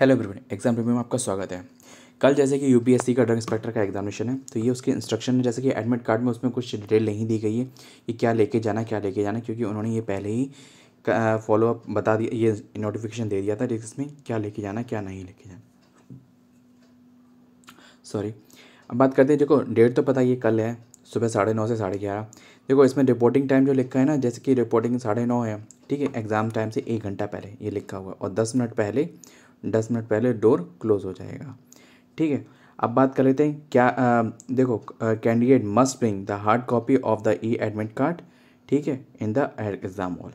hello everyone exam review में आपका स्वागत है कल जैसे कि यूपीएससी का ड्रग इंस्पेक्टर का एग्जामिनेशन है तो ये उसके इंस्ट्रक्शन है जैसे कि एडमिट कार्ड में उसमें कुछ डिटेल नहीं दी गई है कि क्या लेके जाना क्या लेके जाना क्योंकि उन्होंने ये पहले ही फॉलोअप बता दिया ये नोटिफिकेशन दे दिया था जिसमें क्या लेके जाना क्या नहीं लेके जाना सॉरी अब बात करते हैं देखो डेट तो पता ये कल है सुबह साढ़े नौ से साढ़े ग्यारह देखो इसमें रिपोर्टिंग टाइम जो लिखा है ना जैसे कि रिपोर्टिंग साढ़े नौ है ठीक है एग्ज़ाम टाइम से एक घंटा पहले ये लिखा हुआ है और दस मिनट पहले दस मिनट पहले डोर क्लोज हो जाएगा ठीक है अब बात कर लेते हैं क्या आ, देखो candidate must bring the hard copy of the e admit card ठीक है इन द एग्ज़ाम हॉल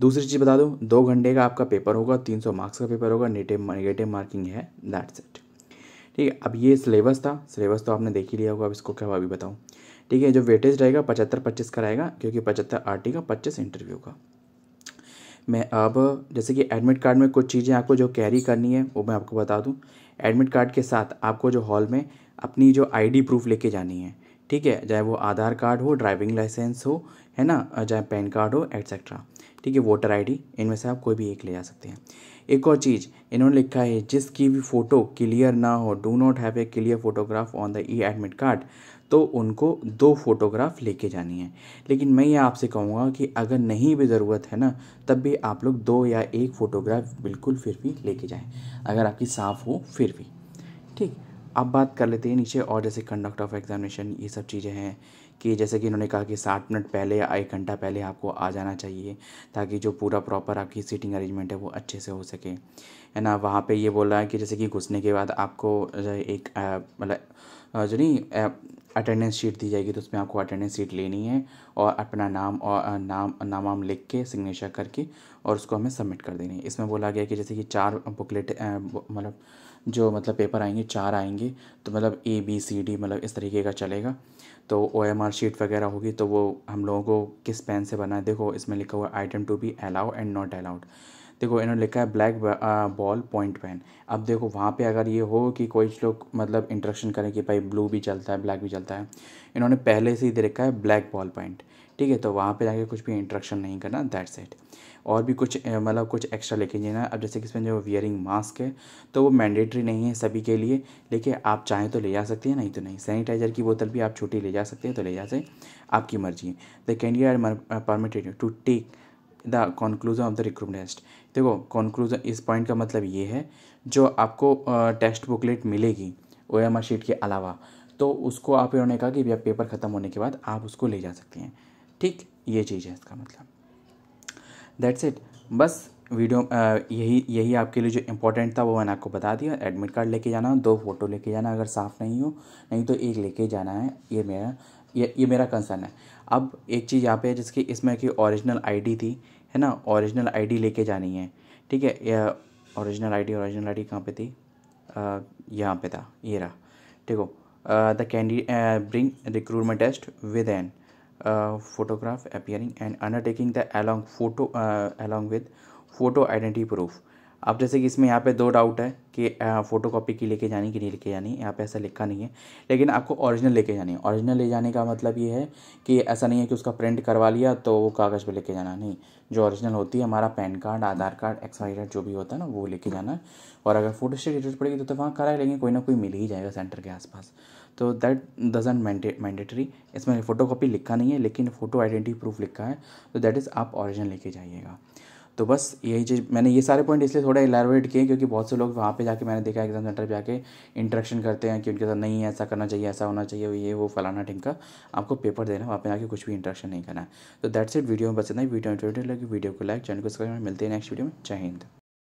दूसरी चीज़ बता दूँ दो घंटे का आपका पेपर होगा तीन सौ मार्क्स का पेपर होगा नेटिव नेगेटिव मार्किंग है दैट्स इट ठीक है अब ये सिलेबस था सिलेबस तो आपने देख ही लिया होगा अब इसको क्या अभी बताऊँ ठीक है जो वेटेज रहेगा पचहत्तर पच्चीस का रहेगा क्योंकि पचहत्तर आर का पच्चीस इंटरव्यू का मैं अब जैसे कि एडमिट कार्ड में कुछ चीज़ें आपको जो कैरी करनी है वो मैं आपको बता दूँ एडमिट कार्ड के साथ आपको जो हॉल में अपनी जो आईडी प्रूफ लेके जानी है ठीक है चाहे वो आधार कार्ड हो ड्राइविंग लाइसेंस हो है ना चाहे पैन कार्ड हो एक्सेट्रा ठीक है वोटर आईडी इनमें से आप कोई भी एक ले जा सकते हैं एक और चीज़ इन्होंने लिखा है जिसकी भी फ़ोटो क्लियर ना हो do not have a clear photograph on the e admit card तो उनको दो फोटोग्राफ लेके जानी है लेकिन मैं ये आपसे कहूँगा कि अगर नहीं भी ज़रूरत है ना तब भी आप लोग दो या एक फ़ोटोग्राफ बिल्कुल फिर भी लेके जाएं अगर आपकी साफ़ हो फिर भी ठीक अब बात कर लेते हैं नीचे और जैसे कंडक्ट ऑफ एग्जामिनेशन ये सब चीज़ें हैं कि जैसे कि इन्होंने कहा कि साठ मिनट पहले या एक घंटा पहले आपको आ जाना चाहिए ताकि जो पूरा प्रॉपर आपकी सीटिंग अरेंजमेंट है वो अच्छे से हो सके है ना वहाँ पे ये बोल रहा है कि जैसे कि घुसने के बाद आपको एक मतलब जो नहीं अटेंडेंस शीट दी जाएगी तो उसमें आपको अटेंडेंस शीट लेनी है और अपना नाम और नाम नाम वाम लिख के सिग्नेचर करके और उसको हमें सबमिट कर देनी है इसमें बोला गया कि जैसे कि चार बुकलेट मतलब जो मतलब पेपर आएंगे चार आएंगे तो मतलब ए बी सी डी मतलब इस तरीके का चलेगा तो ओ एम आर शीट वगैरह होगी तो वो हम लोगों को किस पेन से बना है देखो इसमें लिखा हुआ item to be allow and not allowed देखो इन्होंने लिखा है ब्लैक बॉल पॉइंट पेन अब देखो वहाँ पे अगर ये हो कि कोई लोग मतलब इंट्रक्शन करें कि भाई ब्लू भी चलता है ब्लैक भी चलता है इन्होंने पहले से ही दे रखा है ब्लैक बॉल पॉइंट ठीक है तो वहाँ पे जाके कुछ भी इंट्रक्शन नहीं करना दैट सेट और भी कुछ मतलब कुछ एक्स्ट्रा लेके जाना अब जैसे कि इसमें जो वियरिंग मास्क है तो वो मैंडेटरी नहीं है सभी के लिए लेकिन आप चाहें तो ले जा सकते हैं नहीं तो नहीं सैनिटाइजर की बोतल भी आप छोटी ले जा सकते हैं तो ले जा सकते आपकी मर्जी है the candidate permitted to take the conclusion of the recruitment test देखो कंक्लूजन इस पॉइंट का मतलब ये है जो आपको टेस्ट बुकलेट मिलेगी ओ एम आर शीट के अलावा तो उसको आप इन्होंने कहा कि भैया पेपर ख़त्म होने के बाद आप उसको ले जा सकते हैं ठीक ये चीज़ है इसका मतलब दैट्स इट बस वीडियो यही यही आपके लिए जो इम्पोर्टेंट था वो मैंने आपको बता दिया एडमिट कार्ड लेके जाना दो फ़ोटो लेके जाना अगर साफ़ नहीं हो नहीं तो एक लेके जाना है ये मेरा ये ये मेरा कंसर्न है अब एक चीज़ यहाँ पे है जिसकी इसमें की ओरिजिनल आईडी थी है ना ओरिजिनल आईडी लेके जानी है ठीक है ओरिजिनल आईडी ओरिजिनल आईडी कहाँ पर थी यहाँ पे था ये रहा ठीक हो the candy bring recruitment test with an photograph appearing and undertaking the along photo along with photo identity proof अब जैसे कि इसमें यहाँ पे दो डाउट है कि फ़ोटो कॉपी की लेके जानी कि नहीं लेके जानी यहाँ पे ऐसा लिखा नहीं है लेकिन आपको ओरिजिनल लेके जानी है ओरिजिनल ले जाने का मतलब ये है कि ऐसा नहीं है कि उसका प्रिंट करवा लिया तो वो कागज़ पे लेके जाना नहीं जो ओरिजिनल होती है हमारा PAN card Aadhaar card expiry जो भी होता है ना वो लेके जाना और अगर फ़ोटो स्टेट जरूरत पड़ेगी तो, तो वहाँ करा लेंगे कोई ना कोई मिल ही जाएगा सेंटर के आसपास तो दैट डजेंट मैंडेटरी इसमें फ़ोटो कॉपी लिखा नहीं है लेकिन फ़ोटो आइडेंटिटी प्रूफ लिखा है तो दैट इज़ आप ऑरिजिनल लेके जाइएगा तो बस यही चीज़ मैंने ये सारे पॉइंट इसलिए थोड़ा एलैबोरेट किए क्योंकि बहुत से लोग वहाँ पे जाके मैंने देखा एग्जाम सेंटर पे आके इंटरेक्शन करते हैं कि उनके साथ नहीं ऐसा करना चाहिए ऐसा होना चाहिए ये वो फलाना का आपको पेपर देना वहाँ पे जाके कुछ भी इंटरेक्शन नहीं करना है तो दैट्स इट वीडियो में बस इतना वीडियो इंटरव्यू लगे वीडियो को लाइक चैनल को सब्सक्राइब मिलते हैं नेक्स्ट वीडियो में जय हिंद